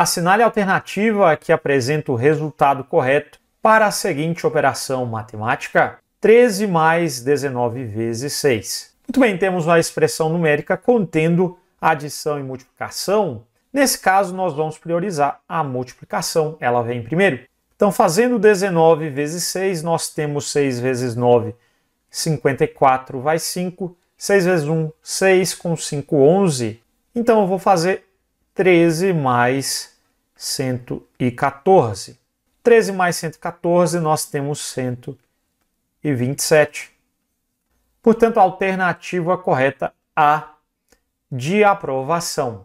assinale a alternativa que apresenta o resultado correto para a seguinte operação matemática: 13 mais 19 vezes 6. Muito bem, temos uma expressão numérica contendo adição e multiplicação. Nesse caso, nós vamos priorizar a multiplicação, ela vem primeiro. Então, fazendo 19 vezes 6, nós temos 6 vezes 9, 54 vai 5, 6 vezes 1, 6, com 5, 11. Então, eu vou fazer 13 mais 114. 13 mais 114, nós temos 127. Portanto, a alternativa correta A de aprovação.